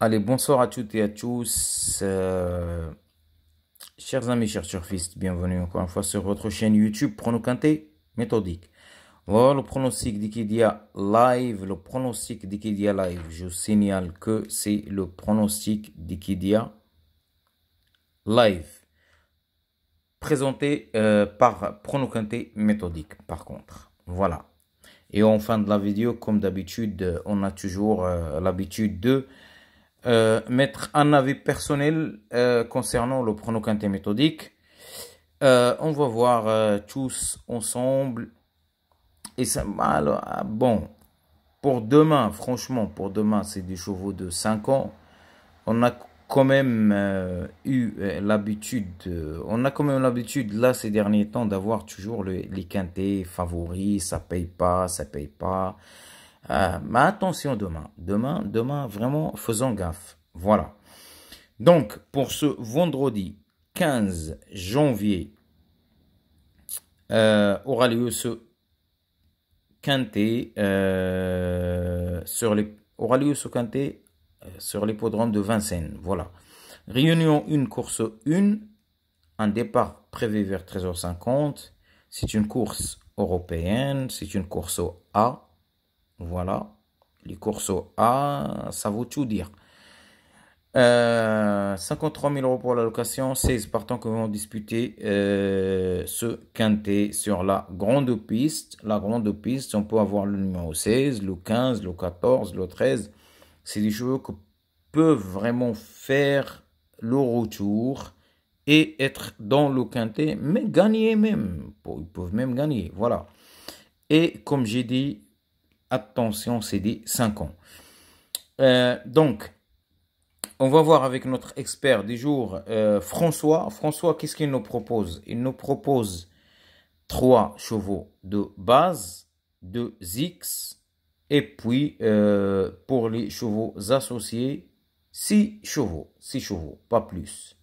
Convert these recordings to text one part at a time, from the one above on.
Allez, bonsoir à toutes et à tous. Euh, chers amis, chers surfistes, bienvenue encore une fois sur votre chaîne YouTube Pronocanté Méthodique. Voilà le pronostic d'Ikidia Live. Le pronostic d'Ikidia Live. Je signale que c'est le pronostic d'Ikidia Live. Présenté euh, par Pronocanté Méthodique, par contre. Voilà. Et en fin de la vidéo, comme d'habitude, on a toujours euh, l'habitude de euh, mettre un avis personnel euh, concernant le pronoquinté méthodique. Euh, on va voir tous ensemble. Et ça, alors, ah, bon, pour demain, franchement, pour demain, c'est des chevaux de 5 ans. On a quand même eu l'habitude, on a quand même l'habitude là ces derniers temps d'avoir toujours les quintés favoris, ça paye pas, ça paye pas. Euh, mais attention demain. Demain, demain, vraiment, faisons gaffe. Voilà. Donc, pour ce vendredi 15 janvier, euh, aura lieu ce quintet euh, sur les aura lieu sur l'hippodrome de Vincennes. Voilà. Réunion 1, course 1. Un départ prévu vers 13h50. C'est une course européenne. C'est une course A. Voilà. Les courses A, ça vaut tout dire. 53 euh, 000 euros pour la location, 16 partants que vont disputer euh, ce quintet sur la grande piste. La grande piste, on peut avoir le numéro 16, le 15, le 14, le 13. C'est des chevaux qui peuvent vraiment faire le retour et être dans le quintet, mais gagner même. Ils peuvent même gagner, voilà. Et comme j'ai dit, Attention, c'est des 5 ans. Euh, donc, on va voir avec notre expert du jour, euh, François. François, qu'est-ce qu'il nous propose Il nous propose trois chevaux de base, 2 X, et puis euh, pour les chevaux associés, six chevaux, six chevaux, pas plus.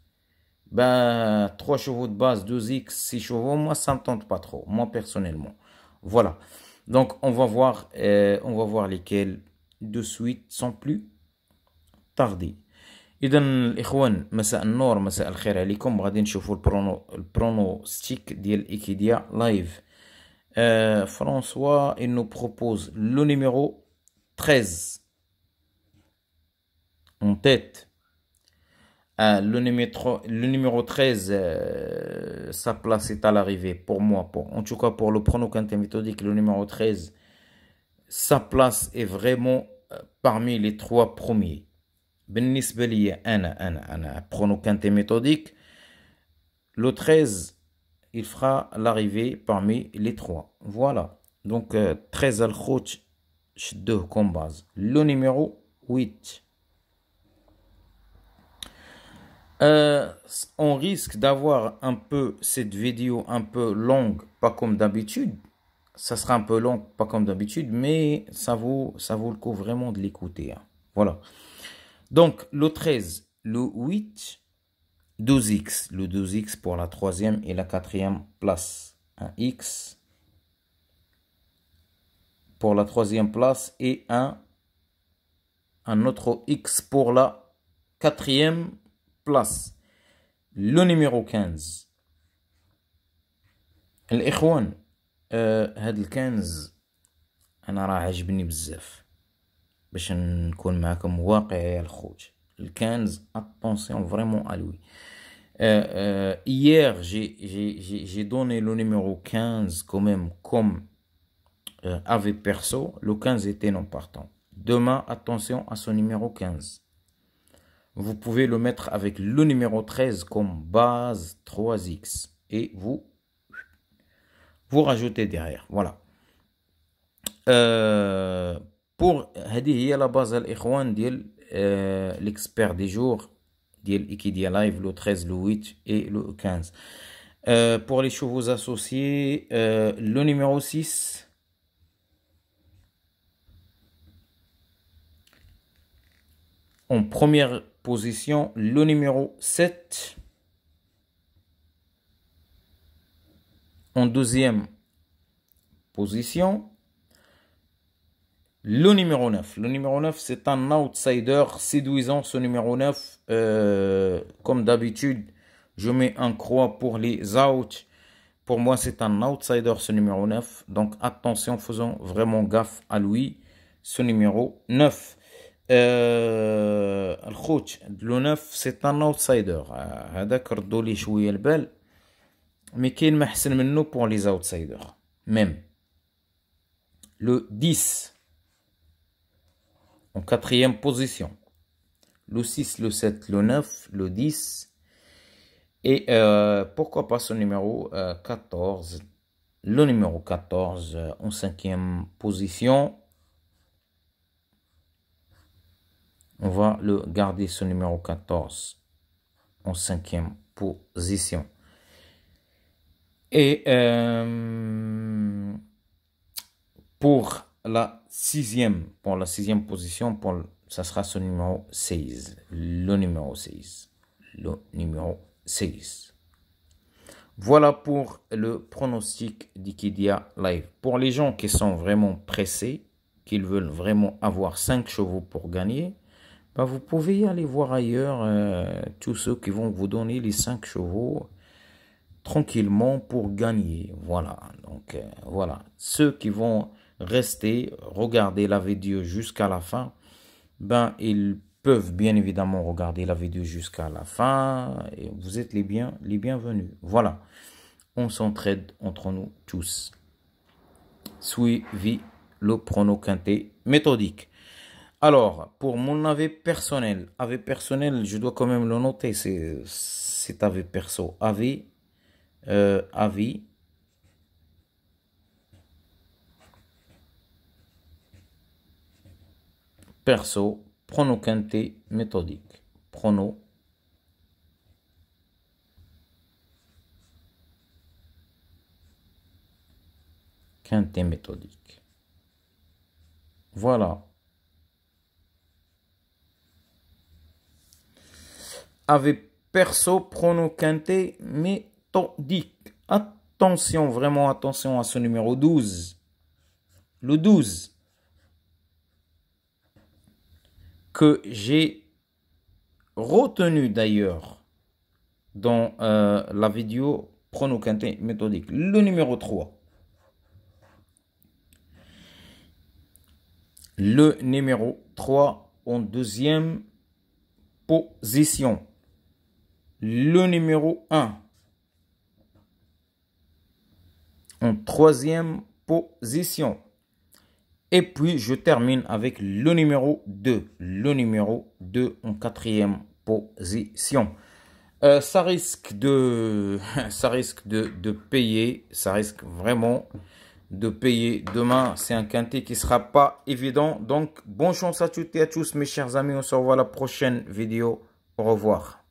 Ben, trois chevaux de base, 2 X, 6 chevaux, moi ça me tente pas trop, moi personnellement. Voilà. Donc, on va voir, euh, on va voir lesquels de suite sans plus tarder. اذا الاخوان مساء النور مساء الخير عليكم غادي نشوفوا البرونو البرونوستيك ديال ايكيديا live. euh, François il nous propose le numéro 13 en tête euh, le numéro le numéro 13 euh, sa place est à l'arrivée, pour moi. Pour, en tout cas, pour le pronostic méthodique, le numéro 13, sa place est vraiment euh, parmi les trois premiers. بالنسبة un un méthodique le 13 il fera l'arrivée parmi les trois voilà donc 13 euh, al-Khouch 2 comme base le numéro 8 Euh, on risque d'avoir un peu cette vidéo un peu longue, pas comme d'habitude. Ça sera un peu long, pas comme d'habitude, mais ça vaut, ça vaut le coup vraiment de l'écouter. Hein. Voilà. Donc, le 13, le 8, 12x. Le 12x pour la troisième et la quatrième place. Un x pour la troisième place et un, un autre x pour la quatrième place plus le numéro 15 الاخوان آه هاد الكنز انا راه عاجبني بزاف باش نكون معكم واقعي الخوت الكنز اتونسيون فريمون vraiment Euh, euh, hier, j'ai donné le numéro 15 quand même comme euh, avec perso. Le 15 était non partant. Demain, attention à son numéro 15. Vous pouvez le mettre avec le numéro 13 comme base 3x. Et vous, vous rajoutez derrière. Voilà. Euh, pour هذه هي base base euh, الاخوان l'expert des jours ديال Equidia Live le 13 le 8 et le 15 euh, pour les chevaux associés euh, le numéro 6 en première position le numéro 7. En deuxième position, le numéro 9. Le numéro 9, c'est un outsider séduisant. Ce numéro 9, euh, comme d'habitude, je mets un croix pour les outs. Pour moi, c'est un outsider, ce numéro 9. Donc, attention, faisons vraiment gaffe à lui, ce numéro 9. آه الخوت لوناف outsider, outsider هذاك ردوا ليه شويه البال مي كاين ما لي ميم 10 en quatrième position le 6 le 7 le 9 le 10 et euh, pourquoi pas son numéro 14 euh, le numéro 14 euh, en e position On va le garder ce numéro 14 en cinquième position. Et euh, pour la sixième, pour la sixième position, pour, ça sera ce numéro 16. Le numéro 16. Le numéro 6. Voilà pour le pronostic d'Ikidia Live. Pour les gens qui sont vraiment pressés, qu'ils veulent vraiment avoir 5 chevaux pour gagner, bah, vous pouvez aller voir ailleurs euh, tous ceux qui vont vous donner les 5 chevaux tranquillement pour gagner. Voilà, donc euh, voilà. Ceux qui vont rester, regarder la vidéo jusqu'à la fin, ben ils peuvent bien évidemment regarder la vidéo jusqu'à la fin. Et vous êtes les, bien, les bienvenus. Voilà, on s'entraide entre nous tous. Suivez le prono méthodique. Alors, pour mon avis personnel, avis personnel, je dois quand même le noter, c'est cet avis perso. Avis, euh, avis. Perso, quinte méthodique. Prono. Quinté méthodique. Voilà. avec perso prono quintet méthodique. Attention, vraiment attention à ce numéro 12. Le 12 que j'ai retenu d'ailleurs dans euh, la vidéo prono quintet méthodique. Le numéro 3. Le numéro 3 en deuxième position le numéro 1 en troisième position. Et puis, je termine avec le numéro 2. Le numéro 2 en quatrième position. Euh, ça risque, de, ça risque de, de, payer. Ça risque vraiment de payer. Demain, c'est un quintet qui sera pas évident. Donc, bon chance à toutes et à tous, mes chers amis. On se revoit à la prochaine vidéo. Au revoir.